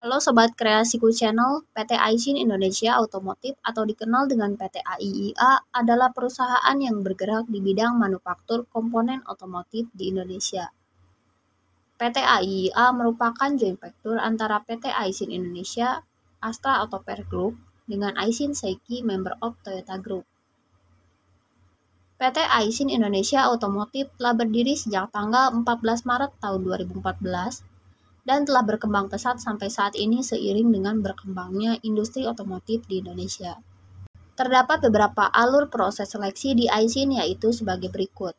Halo Sobat Kreasiku Channel, PT Aisin Indonesia Automotive atau dikenal dengan PT AIIA adalah perusahaan yang bergerak di bidang manufaktur komponen otomotif di Indonesia. PT AIIA merupakan joint venture antara PT Aisin Indonesia, Astra Autopair Group, dengan Aisin Seiki, member of Toyota Group. PT Aisin Indonesia Otomotif telah berdiri sejak tanggal 14 Maret tahun 2014 dan telah berkembang pesat sampai saat ini seiring dengan berkembangnya industri otomotif di Indonesia. Terdapat beberapa alur proses seleksi di AISIN yaitu sebagai berikut.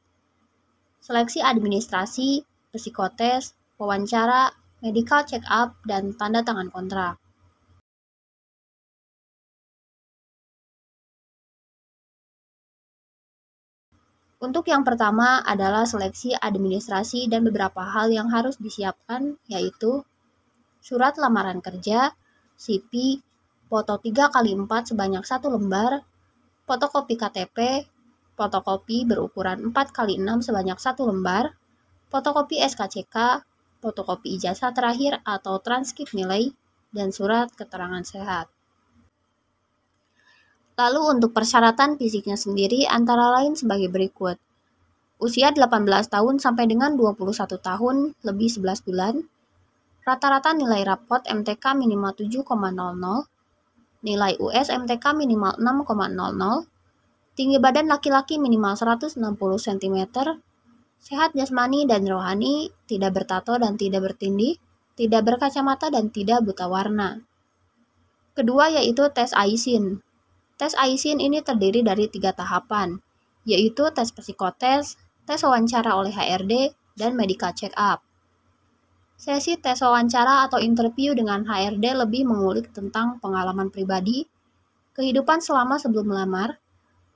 Seleksi administrasi, psikotes, wawancara, medical check-up, dan tanda tangan kontrak. Untuk yang pertama adalah seleksi administrasi dan beberapa hal yang harus disiapkan yaitu surat lamaran kerja, CV, foto 3 x 4 sebanyak satu lembar, fotokopi KTP, fotokopi berukuran 4 x 6 sebanyak satu lembar, fotokopi SKCK, fotokopi ijazah terakhir atau transkip nilai, dan surat keterangan sehat. Lalu untuk persyaratan fisiknya sendiri antara lain sebagai berikut. Usia 18 tahun sampai dengan 21 tahun lebih 11 bulan. Rata-rata nilai rapot MTK minimal 7,00. Nilai US MTK minimal 6,00. Tinggi badan laki-laki minimal 160 cm. Sehat jasmani dan rohani, tidak bertato dan tidak bertindih, tidak berkacamata dan tidak buta warna. Kedua yaitu tes AISIN, Tes AISIN ini terdiri dari tiga tahapan, yaitu tes psikotes, tes wawancara oleh HRD, dan medical check-up. Sesi tes wawancara atau interview dengan HRD lebih mengulik tentang pengalaman pribadi, kehidupan selama sebelum melamar,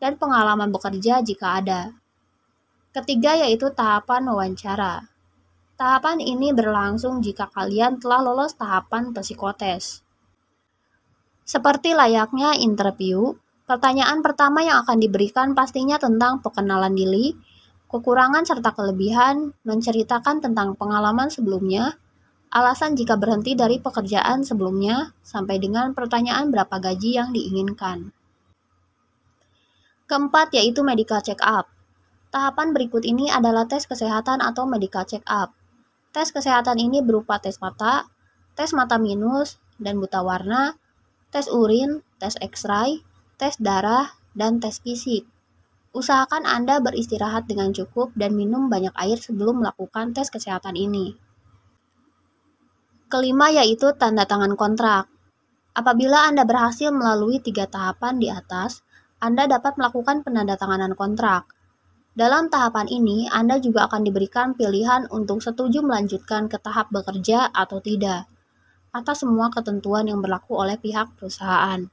dan pengalaman bekerja jika ada. Ketiga yaitu tahapan wawancara. Tahapan ini berlangsung jika kalian telah lolos tahapan psikotes. Seperti layaknya interview, pertanyaan pertama yang akan diberikan pastinya tentang perkenalan diri, kekurangan serta kelebihan, menceritakan tentang pengalaman sebelumnya, alasan jika berhenti dari pekerjaan sebelumnya, sampai dengan pertanyaan berapa gaji yang diinginkan. Keempat yaitu medical check-up. Tahapan berikut ini adalah tes kesehatan atau medical check-up. Tes kesehatan ini berupa tes mata, tes mata minus, dan buta warna, tes urin, tes X-ray, tes darah, dan tes fisik. Usahakan Anda beristirahat dengan cukup dan minum banyak air sebelum melakukan tes kesehatan ini. Kelima yaitu tanda tangan kontrak. Apabila Anda berhasil melalui tiga tahapan di atas, Anda dapat melakukan penandatanganan kontrak. Dalam tahapan ini, Anda juga akan diberikan pilihan untuk setuju melanjutkan ke tahap bekerja atau tidak atas semua ketentuan yang berlaku oleh pihak perusahaan.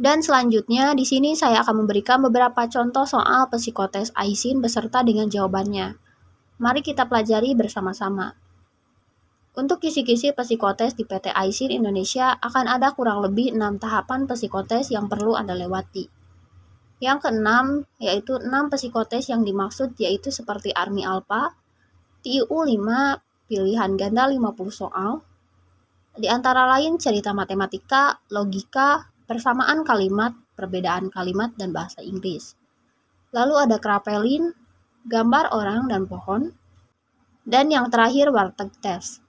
Dan selanjutnya, di sini saya akan memberikan beberapa contoh soal psikotes AISIN beserta dengan jawabannya. Mari kita pelajari bersama-sama. Untuk kisi-kisi psikotes di PT Aisin Indonesia akan ada kurang lebih 6 tahapan psikotes yang perlu Anda lewati. Yang keenam, yaitu 6 psikotes yang dimaksud yaitu seperti Army Alpha, TIU 5 pilihan ganda 50 soal. Di antara lain cerita matematika, logika, persamaan kalimat, perbedaan kalimat, dan bahasa Inggris. Lalu ada krapelin, gambar orang dan pohon, dan yang terakhir warteg test.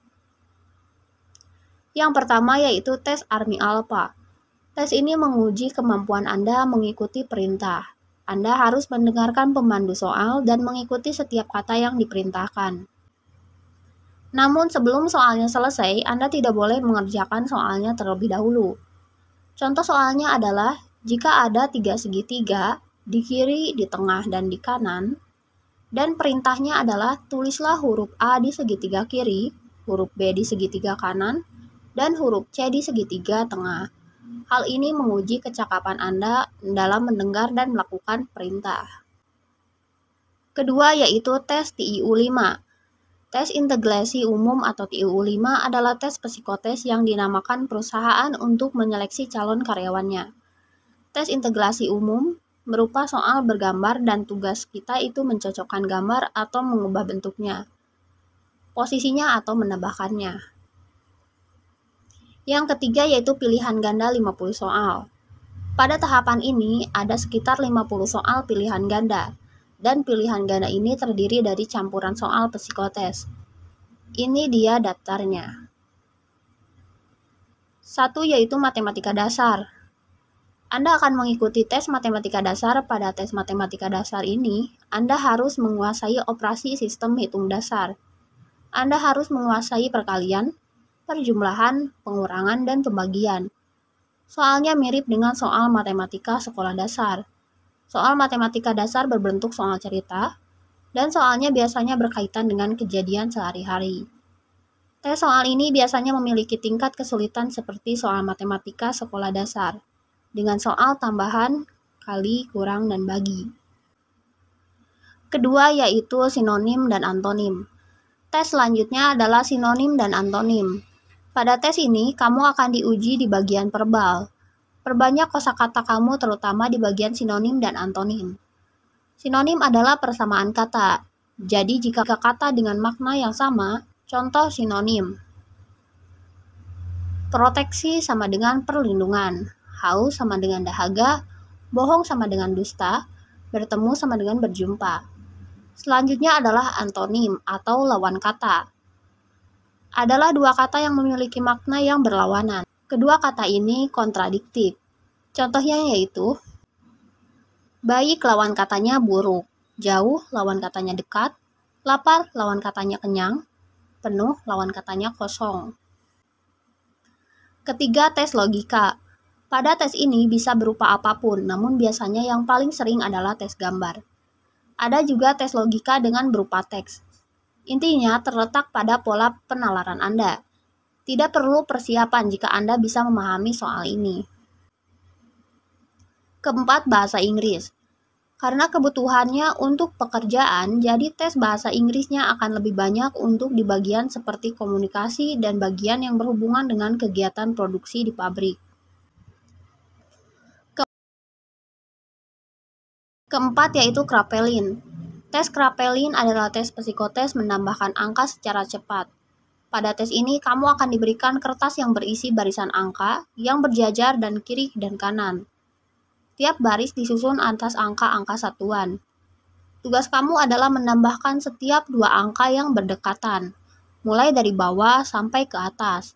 Yang pertama yaitu tes Army Alpha. Tes ini menguji kemampuan Anda mengikuti perintah. Anda harus mendengarkan pemandu soal dan mengikuti setiap kata yang diperintahkan. Namun sebelum soalnya selesai, Anda tidak boleh mengerjakan soalnya terlebih dahulu. Contoh soalnya adalah jika ada tiga segitiga di kiri, di tengah, dan di kanan, dan perintahnya adalah tulislah huruf A di segitiga kiri, huruf B di segitiga kanan, dan huruf C di segitiga tengah. Hal ini menguji kecakapan Anda dalam mendengar dan melakukan perintah. Kedua yaitu tes TIU5. Tes integrasi umum atau TIU5 adalah tes psikotes yang dinamakan perusahaan untuk menyeleksi calon karyawannya. Tes integrasi umum berupa soal bergambar dan tugas kita itu mencocokkan gambar atau mengubah bentuknya, posisinya atau menambahkannya. Yang ketiga yaitu pilihan ganda 50 soal. Pada tahapan ini ada sekitar 50 soal pilihan ganda dan pilihan ganda ini terdiri dari campuran soal psikotes. Ini dia daftarnya. Satu yaitu matematika dasar. Anda akan mengikuti tes matematika dasar. Pada tes matematika dasar ini, Anda harus menguasai operasi sistem hitung dasar. Anda harus menguasai perkalian, perjumlahan, pengurangan, dan pembagian. Soalnya mirip dengan soal matematika sekolah dasar. Soal matematika dasar berbentuk soal cerita, dan soalnya biasanya berkaitan dengan kejadian sehari-hari. Tes soal ini biasanya memiliki tingkat kesulitan seperti soal matematika sekolah dasar, dengan soal tambahan, kali, kurang, dan bagi. Kedua yaitu sinonim dan antonim. Tes selanjutnya adalah sinonim dan antonim. Pada tes ini, kamu akan diuji di bagian verbal. Perbanyak kosakata kamu terutama di bagian sinonim dan antonim. Sinonim adalah persamaan kata. Jadi jika kata dengan makna yang sama, contoh sinonim. Proteksi sama dengan perlindungan, haus sama dengan dahaga, bohong sama dengan dusta, bertemu sama dengan berjumpa. Selanjutnya adalah antonim atau lawan kata adalah dua kata yang memiliki makna yang berlawanan. Kedua kata ini kontradiktif. Contohnya yaitu baik lawan katanya buruk, jauh lawan katanya dekat, lapar lawan katanya kenyang, penuh lawan katanya kosong. Ketiga, tes logika. Pada tes ini bisa berupa apapun, namun biasanya yang paling sering adalah tes gambar. Ada juga tes logika dengan berupa teks. Intinya terletak pada pola penalaran Anda. Tidak perlu persiapan jika Anda bisa memahami soal ini. Keempat, bahasa Inggris. Karena kebutuhannya untuk pekerjaan, jadi tes bahasa Inggrisnya akan lebih banyak untuk di bagian seperti komunikasi dan bagian yang berhubungan dengan kegiatan produksi di pabrik. Keempat yaitu krapelin. Tes Krapelin adalah tes psikotes menambahkan angka secara cepat. Pada tes ini, kamu akan diberikan kertas yang berisi barisan angka yang berjajar dan kiri dan kanan. Tiap baris disusun atas angka-angka satuan. Tugas kamu adalah menambahkan setiap dua angka yang berdekatan, mulai dari bawah sampai ke atas.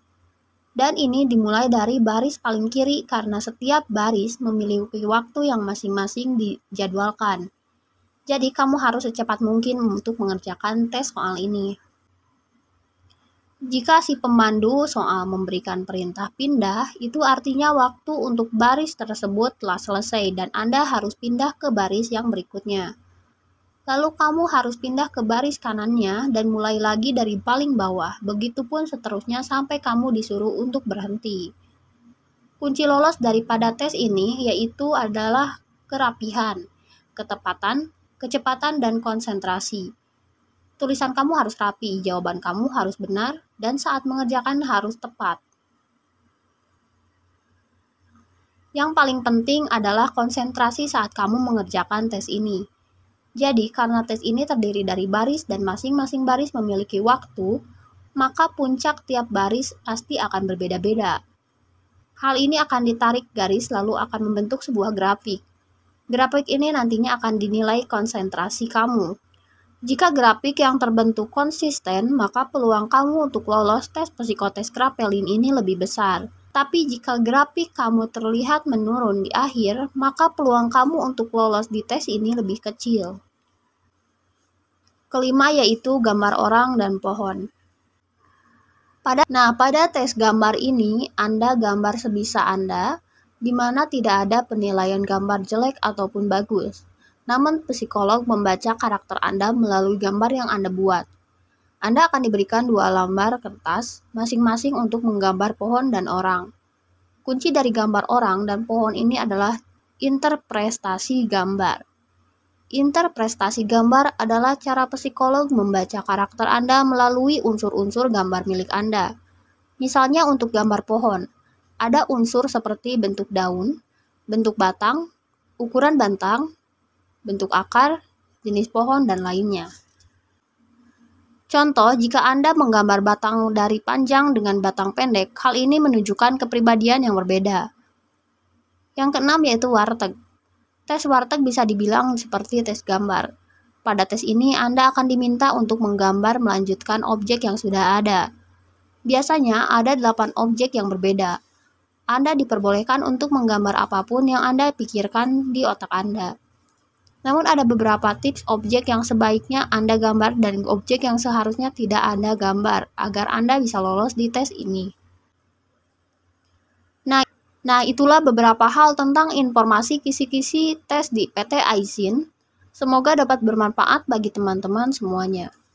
Dan ini dimulai dari baris paling kiri karena setiap baris memiliki waktu yang masing-masing dijadwalkan. Jadi kamu harus secepat mungkin untuk mengerjakan tes soal ini. Jika si pemandu soal memberikan perintah pindah, itu artinya waktu untuk baris tersebut telah selesai dan Anda harus pindah ke baris yang berikutnya. Lalu kamu harus pindah ke baris kanannya dan mulai lagi dari paling bawah, begitupun seterusnya sampai kamu disuruh untuk berhenti. Kunci lolos daripada tes ini yaitu adalah kerapihan, ketepatan, kecepatan, dan konsentrasi. Tulisan kamu harus rapi, jawaban kamu harus benar, dan saat mengerjakan harus tepat. Yang paling penting adalah konsentrasi saat kamu mengerjakan tes ini. Jadi, karena tes ini terdiri dari baris dan masing-masing baris memiliki waktu, maka puncak tiap baris pasti akan berbeda-beda. Hal ini akan ditarik garis lalu akan membentuk sebuah grafik. Grafik ini nantinya akan dinilai konsentrasi kamu. Jika grafik yang terbentuk konsisten, maka peluang kamu untuk lolos tes psikotes Krapelin ini lebih besar. Tapi jika grafik kamu terlihat menurun di akhir, maka peluang kamu untuk lolos di tes ini lebih kecil. Kelima yaitu gambar orang dan pohon. Pada, nah, pada tes gambar ini, Anda gambar sebisa Anda, di mana tidak ada penilaian gambar jelek ataupun bagus. Namun, psikolog membaca karakter Anda melalui gambar yang Anda buat. Anda akan diberikan dua lembar kertas, masing-masing untuk menggambar pohon dan orang. Kunci dari gambar orang dan pohon ini adalah interpretasi gambar. Interpretasi gambar adalah cara psikolog membaca karakter Anda melalui unsur-unsur gambar milik Anda. Misalnya untuk gambar pohon, ada unsur seperti bentuk daun, bentuk batang, ukuran batang, bentuk akar, jenis pohon, dan lainnya. Contoh, jika Anda menggambar batang dari panjang dengan batang pendek, hal ini menunjukkan kepribadian yang berbeda. Yang keenam yaitu warteg. Tes warteg bisa dibilang seperti tes gambar. Pada tes ini, Anda akan diminta untuk menggambar melanjutkan objek yang sudah ada. Biasanya ada 8 objek yang berbeda. Anda diperbolehkan untuk menggambar apapun yang Anda pikirkan di otak Anda. Namun ada beberapa tips objek yang sebaiknya Anda gambar dan objek yang seharusnya tidak Anda gambar agar Anda bisa lolos di tes ini. Nah, nah itulah beberapa hal tentang informasi kisi-kisi tes di PT Aisin. Semoga dapat bermanfaat bagi teman-teman semuanya.